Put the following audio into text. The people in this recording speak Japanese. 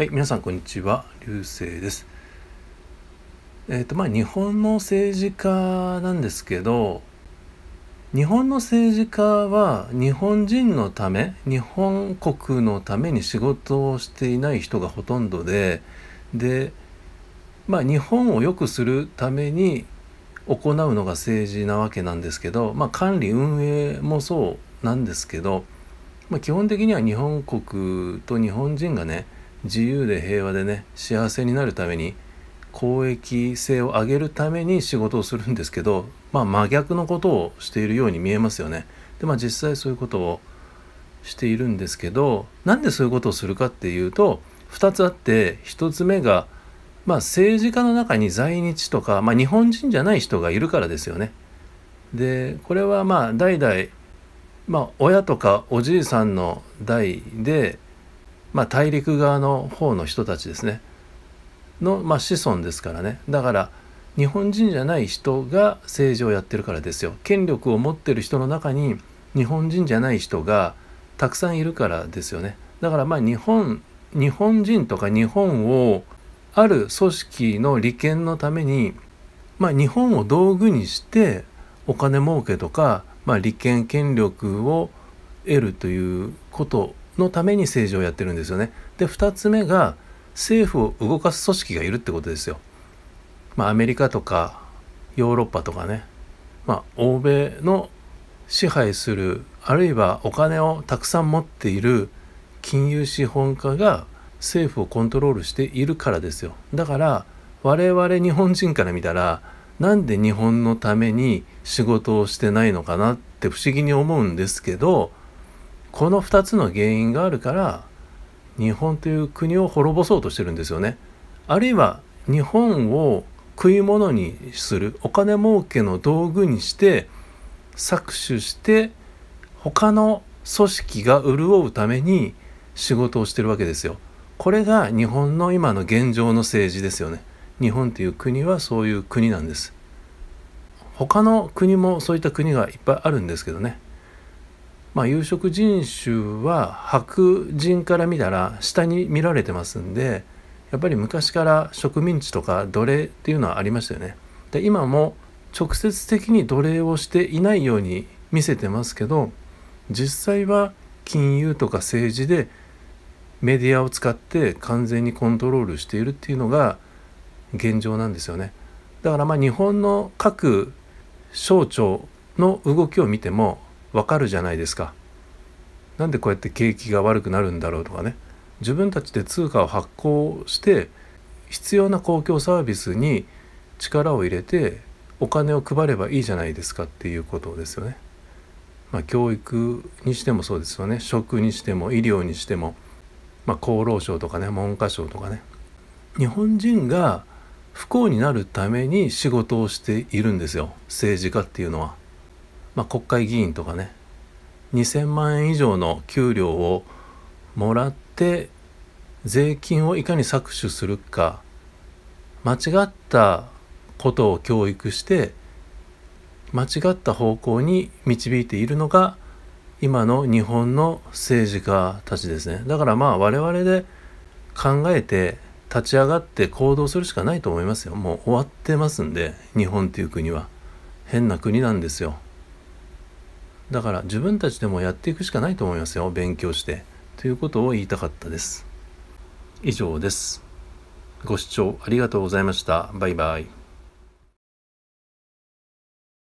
はい、皆さんこんにちは、流星です。えっ、ー、とまあ、日本の政治家なんですけど、日本の政治家は日本人のため、日本国のために仕事をしていない人がほとんどで、で、まあ、日本を良くするために行うのが政治なわけなんですけど、まあ、管理運営もそうなんですけど、まあ、基本的には日本国と日本人がね自由で平和でね幸せになるために公益性を上げるために仕事をするんですけど、まあ、真逆のことをしているように見えますよね。でまあ実際そういうことをしているんですけどなんでそういうことをするかっていうと2つあって1つ目が、まあ、政治家の中に在日とか、まあ、日本人じゃない人がいるからですよね。でこれはまあ代々、まあ、親とかおじいさんの代でまあ、大陸側の方の人たちですねの、まあ、子孫ですからねだから日本人じゃない人が政治をやってるからですよ権力を持ってる人の中に日本人じゃない人がたくさんいるからですよねだからまあ日本日本人とか日本をある組織の利権のために、まあ、日本を道具にしてお金儲けとか、まあ、利権権力を得るということのために政治をやってるんですよね。で2つ目が政府を動かす組織がいるってことですよ。まあ、アメリカとかヨーロッパとかね、まあ、欧米の支配するあるいはお金をたくさん持っている金融資本家が政府をコントロールしているからですよ。だから我々日本人から見たらなんで日本のために仕事をしてないのかなって不思議に思うんですけどこの2つの原因があるから日本という国を滅ぼそうとしてるんですよね。あるいは日本を食い物にするお金儲けの道具にして搾取して他の組織が潤うために仕事をしてるわけですよ。これが日本の今の現状の政治ですよね。日本という国はそういう国なんです。他の国もそういった国がいっぱいあるんですけどね。まあ、有色人種は白人から見たら下に見られてますんでやっぱり昔から植民地とか奴隷っていうのはありましたよね。で今も直接的に奴隷をしていないように見せてますけど実際は金融とか政治でメディアを使って完全にコントロールしているっていうのが現状なんですよね。だからまあ日本の各省庁の動きを見てもわかるじゃないですか。なんでこうやって景気が悪くなるんだろうとかね自分たちで通貨を発行して必要な公共サービスに力を入れてお金を配ればいいじゃないですかっていうことですよね。まあ、教育にしてもそうですよね食にしても医療にしても、まあ、厚労省とかね文科省とかね日本人が不幸になるために仕事をしているんですよ政治家っていうのは。まあ、国会議員とかね2,000万円以上の給料をもらって税金をいかに搾取するか間違ったことを教育して間違った方向に導いているのが今の日本の政治家たちですねだからまあ我々で考えて立ち上がって行動するしかないと思いますよもう終わってますんで日本っていう国は変な国なんですよ。だから自分たちでもやっていくしかないと思いますよ勉強してということを言いたかったです以上ですご視聴ありがとうございましたバイバイ